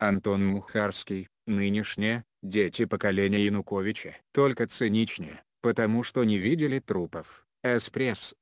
Антон Мухарский, нынешнее, дети поколения Януковича, только циничнее, потому что не видели трупов. Эспрессо,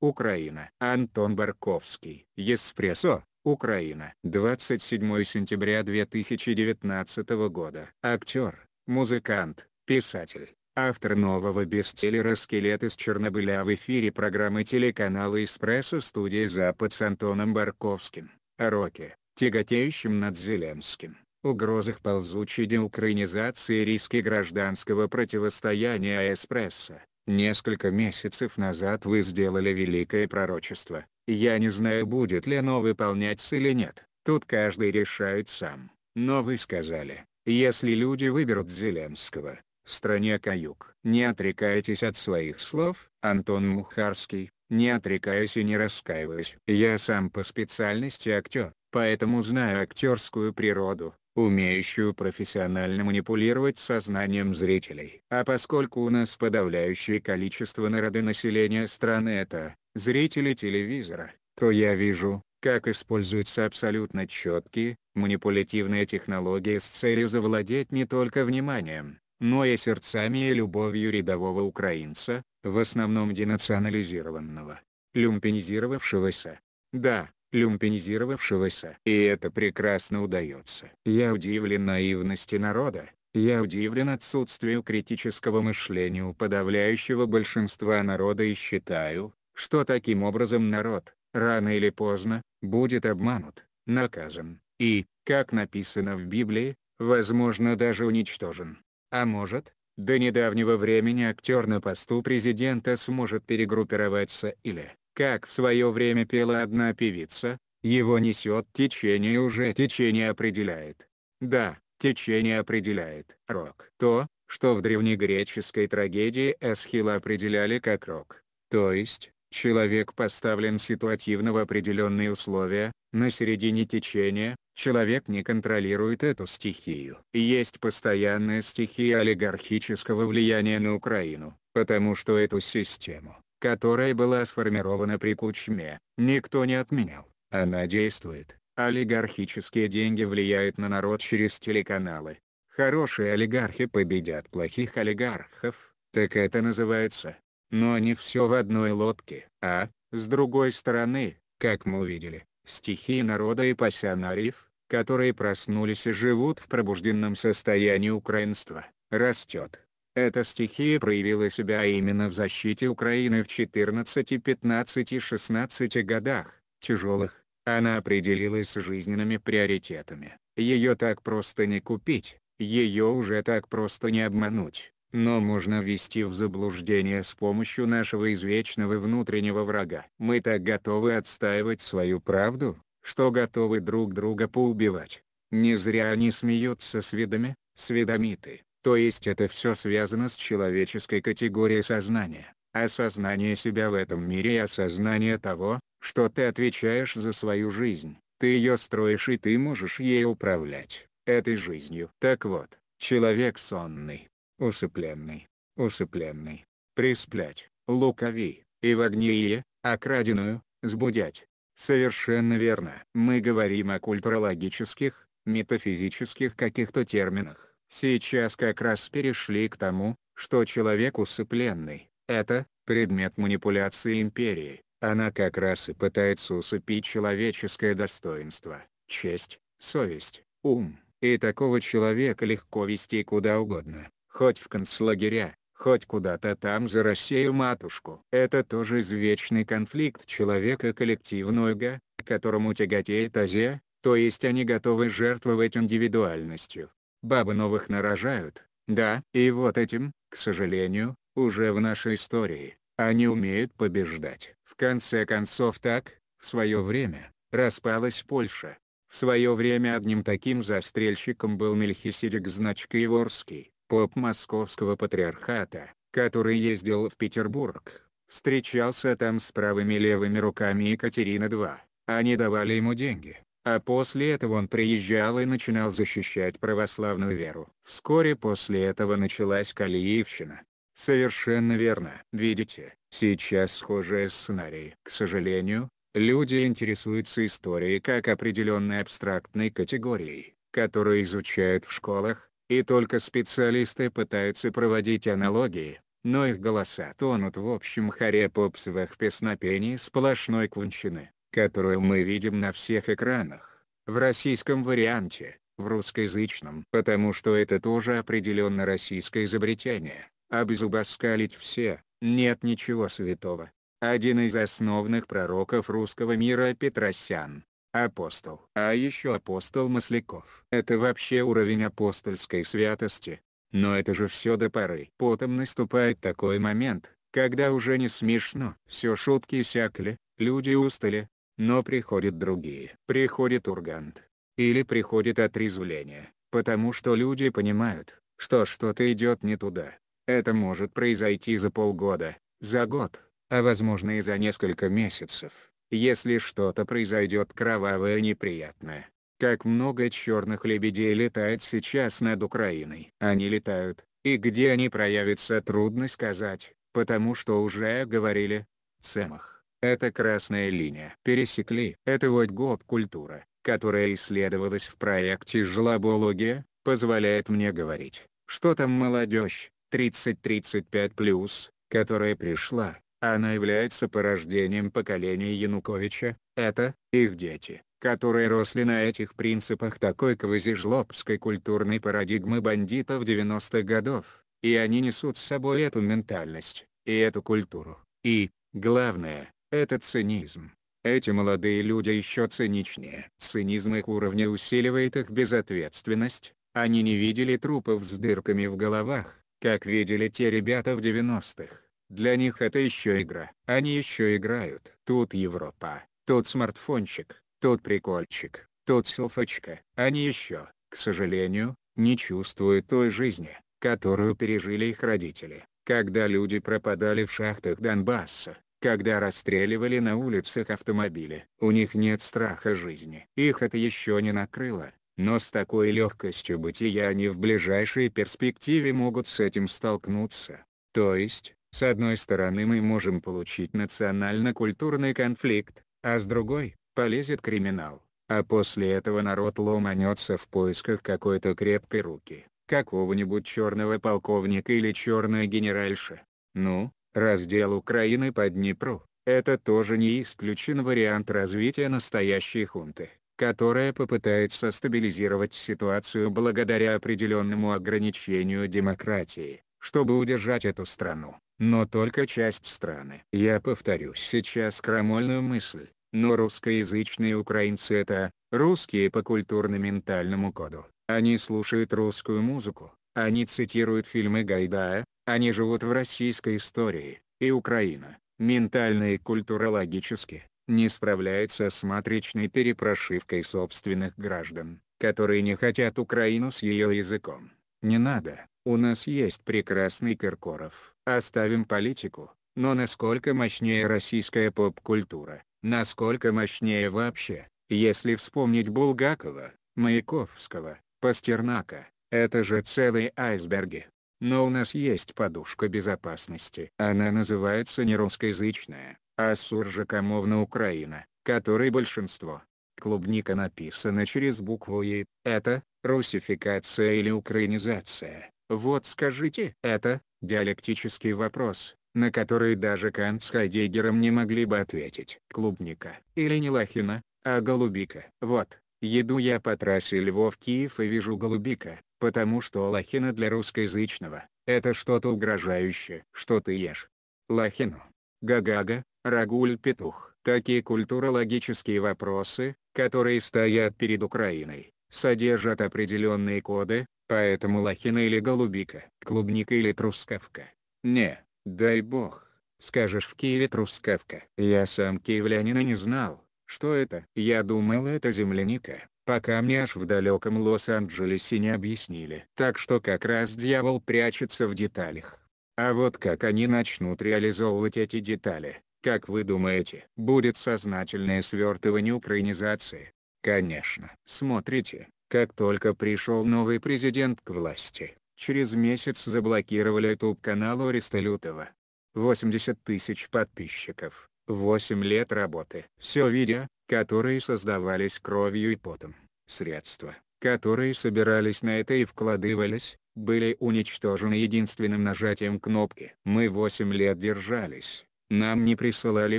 Украина. Антон Барковский. Эспрессо, Украина. 27 сентября 2019 года. Актер, музыкант, писатель. Автор нового бестселлера «Скелет из Чернобыля» в эфире программы телеканала «Эспрессо» студии «Запад» с Антоном Барковским. Роки тяготеющим над Зеленским, угрозах ползучей деукраинизации и риски гражданского противостояния эспрессо. Несколько месяцев назад вы сделали великое пророчество, я не знаю будет ли оно выполняться или нет, тут каждый решает сам, но вы сказали, если люди выберут Зеленского, в стране каюк. Не отрекайтесь от своих слов, Антон Мухарский, не отрекаюсь и не раскаиваюсь. Я сам по специальности актер, поэтому знаю актерскую природу, умеющую профессионально манипулировать сознанием зрителей. А поскольку у нас подавляющее количество народонаселения страны это, зрители телевизора, то я вижу, как используются абсолютно четкие, манипулятивные технологии с целью завладеть не только вниманием, но и сердцами и любовью рядового украинца, в основном денационализированного, люмпинизировавшегося. Да, люмпинизировавшегося. И это прекрасно удается. Я удивлен наивности народа, я удивлен отсутствию критического мышления у подавляющего большинства народа и считаю, что таким образом народ, рано или поздно, будет обманут, наказан, и, как написано в Библии, возможно даже уничтожен. А может, до недавнего времени актер на посту президента сможет перегруппироваться или, как в свое время пела одна певица, его несет течение уже течение определяет. Да, течение определяет рок. То, что в древнегреческой трагедии Эсхила определяли как рок. То есть, человек поставлен ситуативно в определенные условия, на середине течения, человек не контролирует эту стихию. Есть постоянная стихия олигархического влияния на Украину, потому что эту систему, которая была сформирована при Кучме, никто не отменял. Она действует. Олигархические деньги влияют на народ через телеканалы. Хорошие олигархи победят плохих олигархов, так это называется. Но не все в одной лодке. А, с другой стороны, как мы увидели, стихи народа и пассионариев, которые проснулись и живут в пробужденном состоянии украинства, растет. Эта стихия проявила себя именно в защите Украины в 14, 15 и 16 годах, тяжелых. Она определилась с жизненными приоритетами. Ее так просто не купить, ее уже так просто не обмануть, но можно ввести в заблуждение с помощью нашего извечного внутреннего врага. Мы так готовы отстаивать свою правду, что готовы друг друга поубивать. Не зря они смеются с видами, сведомиты. То есть это все связано с человеческой категорией сознания, осознание себя в этом мире и осознание того, что ты отвечаешь за свою жизнь, ты ее строишь и ты можешь ей управлять, этой жизнью. Так вот, человек сонный, усыпленный, усыпленный, присплять, лукави, и в огне окраденную, сбудять. Совершенно верно. Мы говорим о культурологических, метафизических каких-то терминах Сейчас как раз перешли к тому, что человек усыпленный — это предмет манипуляции империи. Она как раз и пытается усыпить человеческое достоинство, честь, совесть, ум. И такого человека легко вести куда угодно, хоть в концлагеря, хоть куда-то там за Россию-матушку. Это тоже извечный конфликт человека коллективного, которому тяготеет Азия, то есть они готовы жертвовать индивидуальностью, бабы новых нарожают, да, и вот этим, к сожалению, уже в нашей истории, они умеют побеждать. В конце концов так, в свое время, распалась Польша. В свое время одним таким застрельщиком был Мельхиседик Значкоеворский, поп московского патриархата, который ездил в Петербург, встречался там с правыми левыми руками Екатерина II, они давали ему деньги, а после этого он приезжал и начинал защищать православную веру. Вскоре после этого началась Калиевщина. Совершенно верно. Видите, сейчас схожие сценарии. К сожалению, люди интересуются историей как определенной абстрактной категорией, которую изучают в школах, и только специалисты пытаются проводить аналогии, но их голоса тонут в общем хоре попсовых песнопений сплошной кунчины которую мы видим на всех экранах. В российском варианте, в русскоязычном, потому что это тоже определенно российское изобретение, обезубоскалить все, нет ничего святого. Один из основных пророков русского мира Петросян. Апостол. А еще апостол Масляков. Это вообще уровень апостольской святости. Но это же все до поры. Потом наступает такой момент, когда уже не смешно. Все шутки иссякли, люди устали, но приходят другие. Приходит ургант. Или приходит отрезвление, потому что люди понимают, что что-то идет не туда. Это может произойти за полгода, за год, а возможно и за несколько месяцев, если что-то произойдет кровавое и неприятное. Как много черных лебедей летает сейчас над Украиной. Они летают, и где они проявятся трудно сказать, потому что уже говорили. Самых. Это красная линия. Пересекли. Это вот гоп-культура, которая исследовалась в проекте «Жлобология», позволяет мне говорить, что там молодежь, 30-35+, которая пришла, она является порождением поколения Януковича, это, их дети, которые росли на этих принципах такой квазижлобской культурной парадигмы бандитов 90-х годов, и они несут с собой эту ментальность, и эту культуру, и, главное, это цинизм. Эти молодые люди еще циничнее. Цинизм их уровня усиливает их безответственность, они не видели трупов с дырками в головах, как видели те ребята в 90-х. Для них это еще игра. Они еще играют. Тут Европа, тут смартфончик, тут прикольчик, тут селфочка. Они еще, к сожалению, не чувствуют той жизни, которую пережили их родители, когда люди пропадали в шахтах Донбасса когда расстреливали на улицах автомобили. У них нет страха жизни. Их это еще не накрыло, но с такой легкостью бытия они в ближайшей перспективе могут с этим столкнуться. То есть, с одной стороны мы можем получить национально-культурный конфликт, а с другой – полезет криминал. А после этого народ ломанется в поисках какой-то крепкой руки, какого-нибудь черного полковника или черной генеральши. Ну, Раздел Украины по Днепру – это тоже не исключен вариант развития настоящей хунты, которая попытается стабилизировать ситуацию благодаря определенному ограничению демократии, чтобы удержать эту страну, но только часть страны. Я повторю сейчас крамольную мысль, но русскоязычные украинцы это, русские по культурно-ментальному коду. Они слушают русскую музыку, они цитируют фильмы Гайдая, они живут в российской истории, и Украина, ментально и культурологически, не справляется с матричной перепрошивкой собственных граждан, которые не хотят Украину с ее языком. Не надо, у нас есть прекрасный Киркоров. Оставим политику, но насколько мощнее российская поп-культура, насколько мощнее вообще, если вспомнить Булгакова, Маяковского, Пастернака, это же целые айсберги но у нас есть подушка безопасности. Она называется не русскоязычная, а суржикомовно-украина, которой большинство. Клубника написана через букву «и». Это русификация или украинизация. Вот скажите, это диалектический вопрос, на который даже Кант с Хайдегером не могли бы ответить. Клубника. Или не лахина, а голубика. Вот. Еду я по трассе Львов-Киев и вижу голубика, потому что лохина для русскоязычного – это что-то угрожающее. Что ты ешь? Лохину. Гагага, рагуль петух. Такие культурологические вопросы, которые стоят перед Украиной, содержат определенные коды, поэтому лохина или голубика, клубника или трускавка. Не, дай бог, скажешь в Киеве трускавка. Я сам киевлянина не знал, что это? Я думал это земляника, пока мне аж в далеком Лос-Анджелесе не объяснили. Так что как раз дьявол прячется в деталях. А вот как они начнут реализовывать эти детали, как вы думаете, будет сознательное свертывание украинизации? Конечно. Смотрите, как только пришел новый президент к власти, через месяц заблокировали YouTube-канал Ориста Лютова. 80 тысяч подписчиков. 8 лет работы. Все видео, которые создавались кровью и потом, средства, которые собирались на это и вкладывались, были уничтожены единственным нажатием кнопки. Мы 8 лет держались, нам не присылали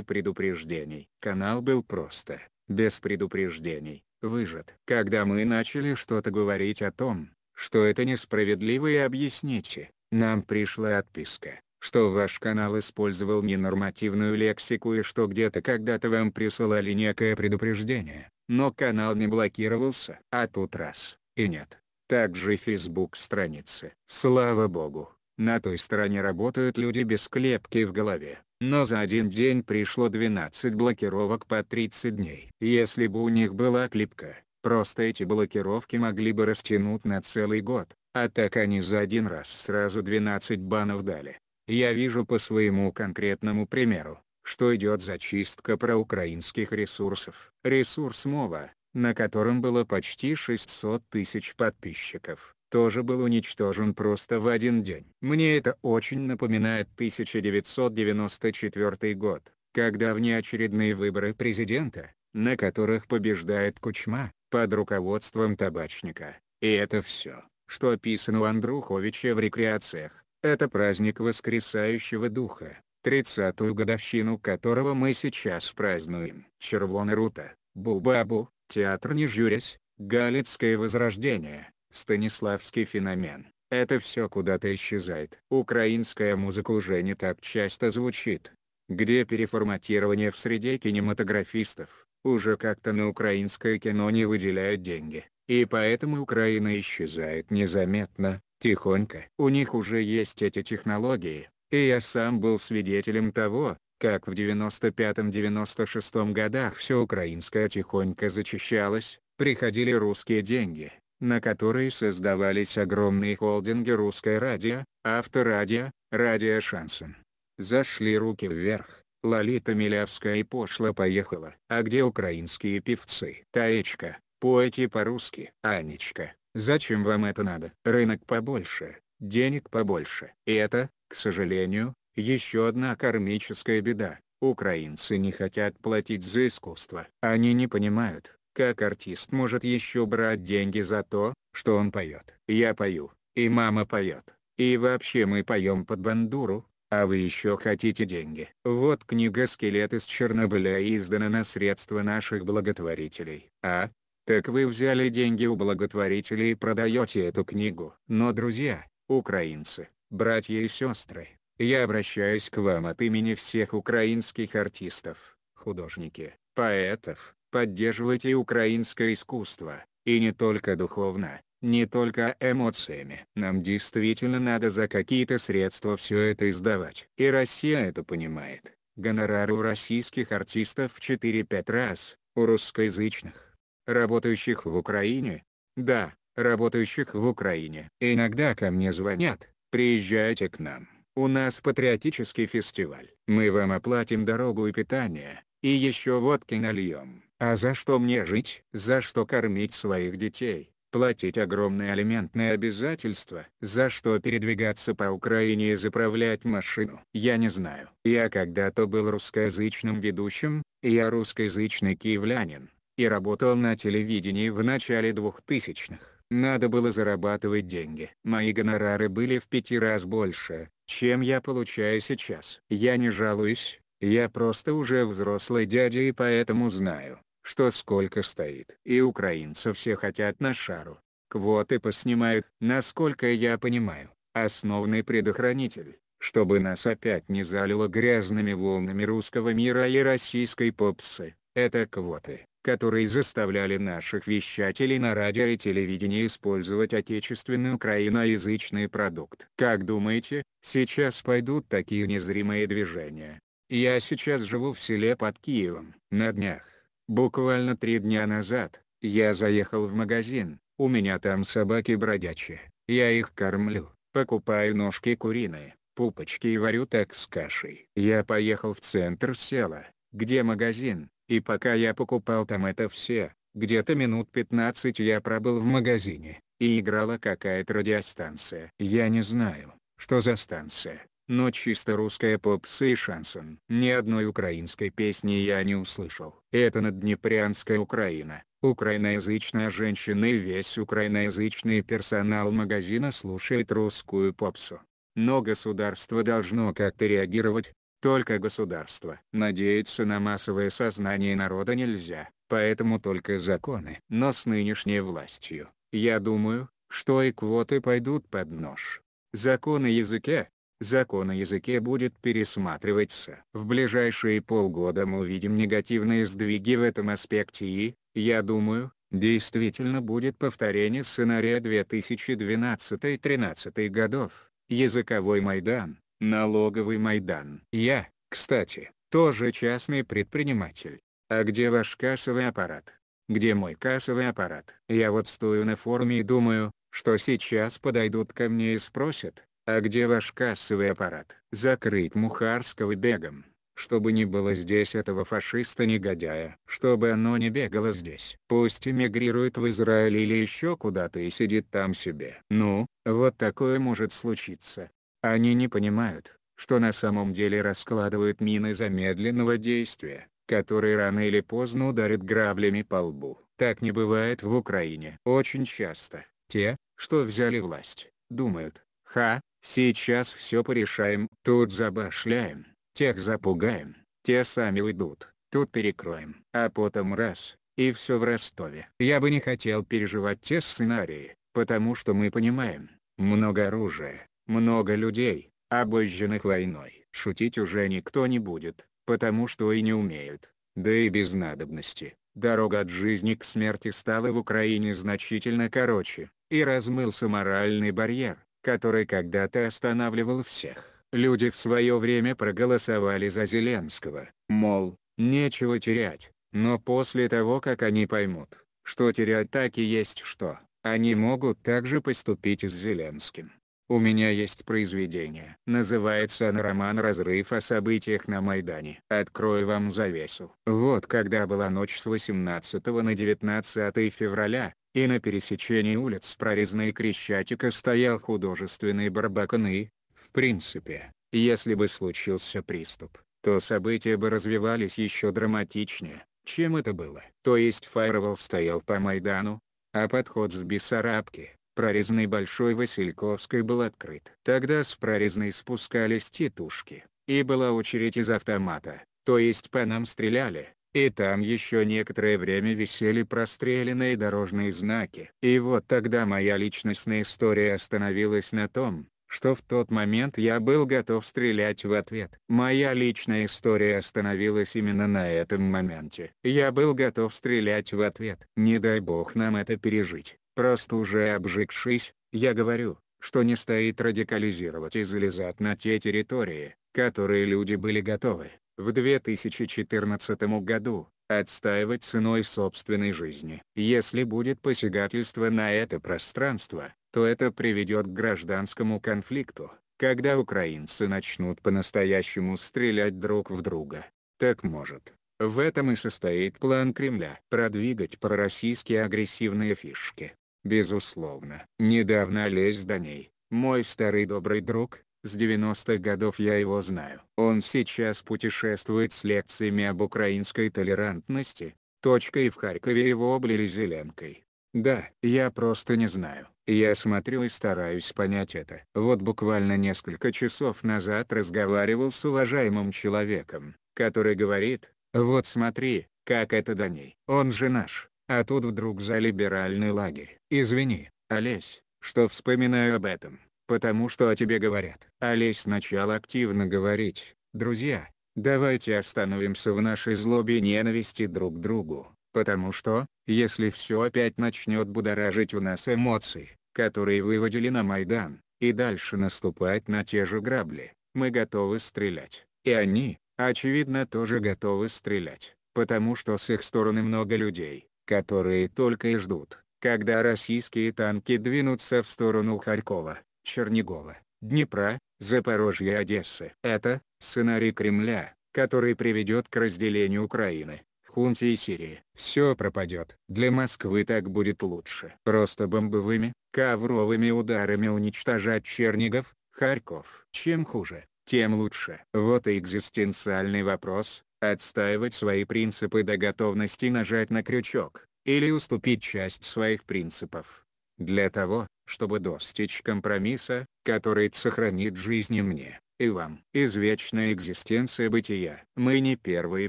предупреждений. Канал был просто, без предупреждений, выжат. Когда мы начали что-то говорить о том, что это несправедливо и объясните, нам пришла отписка что ваш канал использовал ненормативную лексику и что где-то когда-то вам присылали некое предупреждение, но канал не блокировался. А тут раз, и нет. Также Facebook страницы. Слава богу, на той стороне работают люди без клепки в голове. Но за один день пришло 12 блокировок по 30 дней. Если бы у них была клепка, просто эти блокировки могли бы растянуть на целый год, а так они за один раз сразу 12 банов дали. Я вижу по своему конкретному примеру, что идет зачистка проукраинских ресурсов. Ресурс МОВА, на котором было почти 600 тысяч подписчиков, тоже был уничтожен просто в один день. Мне это очень напоминает 1994 год, когда внеочередные выборы президента, на которых побеждает Кучма, под руководством табачника, и это все, что описано у Андруховича в рекреациях. Это праздник воскресающего духа, 30-ю годовщину которого мы сейчас празднуем. Червона Рута, Бубабу, Театр не журясь, Галицкое возрождение, Станиславский феномен. Это все куда-то исчезает. Украинская музыка уже не так часто звучит. Где переформатирование в среде кинематографистов, уже как-то на украинское кино не выделяют деньги, и поэтому Украина исчезает незаметно, Тихонько. У них уже есть эти технологии, и я сам был свидетелем того, как в 95-96 годах все украинское тихонько зачищалось, приходили русские деньги, на которые создавались огромные холдинги русской радио, авторадио, радио Шансен. Зашли руки вверх, Лолита Милявская и пошла поехала. А где украинские певцы? Таечка, поэти по-русски. Анечка, Зачем вам это надо? Рынок побольше, денег побольше. И это, к сожалению, еще одна кармическая беда. Украинцы не хотят платить за искусство. Они не понимают, как артист может еще брать деньги за то, что он поет. Я пою, и мама поет, и вообще мы поем под бандуру, а вы еще хотите деньги. Вот книга «Скелет» из Чернобыля издана на средства наших благотворителей. А, так вы взяли деньги у благотворителей и продаете эту книгу. Но друзья, украинцы, братья и сестры, я обращаюсь к вам от имени всех украинских артистов, художники, поэтов, поддерживайте украинское искусство, и не только духовно, не только эмоциями. Нам действительно надо за какие-то средства все это издавать. И Россия это понимает. Гонорары у российских артистов в 4-5 раз, у русскоязычных. Работающих в Украине? Да, работающих в Украине. Иногда ко мне звонят, приезжайте к нам. У нас патриотический фестиваль. Мы вам оплатим дорогу и питание, и еще водки нальем. А за что мне жить? За что кормить своих детей? Платить огромные алиментные обязательства? За что передвигаться по Украине и заправлять машину? Я не знаю. Я когда-то был русскоязычным ведущим, я русскоязычный киевлянин и работал на телевидении в начале 2000-х. Надо было зарабатывать деньги. Мои гонорары были в пяти раз больше, чем я получаю сейчас. Я не жалуюсь, я просто уже взрослый дядя и поэтому знаю, что сколько стоит. И украинцы все хотят на шару. Квоты поснимают, насколько я понимаю, основный предохранитель чтобы нас опять не залило грязными волнами русского мира и российской попсы, это квоты которые заставляли наших вещателей на радио и телевидении использовать отечественный украиноязычный продукт. Как думаете, сейчас пойдут такие незримые движения? Я сейчас живу в селе под Киевом. На днях, буквально три дня назад, я заехал в магазин, у меня там собаки бродячие, я их кормлю, покупаю ножки куриные, пупочки и варю так с кашей. Я поехал в центр села, где магазин, и пока я покупал там это все, где-то минут 15 я пробыл в магазине, и играла какая-то радиостанция. Я не знаю, что за станция, но чисто русская попса и шансон. Ни одной украинской песни я не услышал. Это надднепрянская Украина. Украиноязычная женщина и весь украиноязычный персонал магазина слушает русскую попсу. Но государство должно как-то реагировать, только государство. Надеяться на массовое сознание народа нельзя, поэтому только законы. Но с нынешней властью, я думаю, что и квоты пойдут под нож. Законы языке, закон о языке будет пересматриваться. В ближайшие полгода мы увидим негативные сдвиги в этом аспекте и, я думаю, действительно будет повторение сценария 2012-2013 годов, языковой Майдан. Налоговый Майдан. Я, кстати, тоже частный предприниматель. А где ваш кассовый аппарат? Где мой кассовый аппарат? Я вот стою на форуме и думаю, что сейчас подойдут ко мне и спросят, а где ваш кассовый аппарат? Закрыть Мухарского бегом, чтобы не было здесь этого фашиста-негодяя, чтобы оно не бегало здесь. Пусть эмигрирует в Израиль или еще куда-то и сидит там себе. Ну, вот такое может случиться. Они не понимают, что на самом деле раскладывают мины замедленного действия, которые рано или поздно ударят граблями по лбу. Так не бывает в Украине. Очень часто, те, что взяли власть, думают, ха, сейчас все порешаем, тут забашляем, тех запугаем, те сами уйдут, тут перекроем. А потом раз, и все в Ростове. Я бы не хотел переживать те сценарии, потому что мы понимаем, много оружия, много людей, обожженных войной. Шутить уже никто не будет, потому что и не умеют, да и без надобности. Дорога от жизни к смерти стала в Украине значительно короче, и размылся моральный барьер, который когда-то останавливал всех. Люди в свое время проголосовали за Зеленского, мол, нечего терять, но после того как они поймут, что терять так и есть что, они могут также поступить с Зеленским. У меня есть произведение. Называется она «Роман «Разрыв о событиях на Майдане». Открою вам завесу. Вот когда была ночь с 18 на 19 февраля, и на пересечении улиц прорезной Крещатика стоял художественный барбаканы, в принципе, если бы случился приступ, то события бы развивались еще драматичнее, чем это было. То есть фаервол стоял по Майдану, а подход с Бессарабки, прорезанный Большой Васильковской был открыт. Тогда с прорезной спускались тетушки, и была очередь из автомата, то есть по нам стреляли, и там еще некоторое время висели простреленные дорожные знаки. И вот тогда моя личностная история остановилась на том, что в тот момент я был готов стрелять в ответ. Моя личная история остановилась именно на этом моменте. Я был готов стрелять в ответ. Не дай бог нам это пережить. Просто уже обжегшись, я говорю, что не стоит радикализировать и залезать на те территории, которые люди были готовы, в 2014 году, отстаивать ценой собственной жизни. Если будет посягательство на это пространство, то это приведет к гражданскому конфликту, когда украинцы начнут по-настоящему стрелять друг в друга. Так может, в этом и состоит план Кремля – продвигать пророссийские агрессивные фишки. Безусловно. Недавно лезь до ней, мой старый добрый друг, с 90-х годов я его знаю. Он сейчас путешествует с лекциями об украинской толерантности, точкой в Харькове его облили зеленкой. Да, я просто не знаю. Я смотрю и стараюсь понять это. Вот буквально несколько часов назад разговаривал с уважаемым человеком, который говорит, вот смотри, как это до ней. Он же наш а тут вдруг за либеральный лагерь. Извини, Олесь, что вспоминаю об этом, потому что о тебе говорят. Олесь сначала активно говорить, друзья, давайте остановимся в нашей злобе и ненависти друг к другу, потому что, если все опять начнет будоражить у нас эмоции, которые выводили на Майдан, и дальше наступать на те же грабли, мы готовы стрелять. И они, очевидно тоже готовы стрелять, потому что с их стороны много людей, которые только и ждут, когда российские танки двинутся в сторону Харькова, Чернигова, Днепра, Запорожья и Одессы. Это сценарий Кремля, который приведет к разделению Украины, хунте и Сирии. Все пропадет. Для Москвы так будет лучше. Просто бомбовыми, ковровыми ударами уничтожать Чернигов, Харьков. Чем хуже, тем лучше. Вот и экзистенциальный вопрос, отстаивать свои принципы до готовности нажать на крючок, или уступить часть своих принципов. Для того, чтобы достичь компромисса, который сохранит жизни мне, и вам. Извечная экзистенция бытия. Мы не первые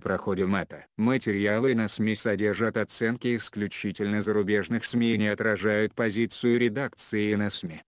проходим это. Материалы на СМИ содержат оценки исключительно зарубежных СМИ и не отражают позицию редакции на СМИ.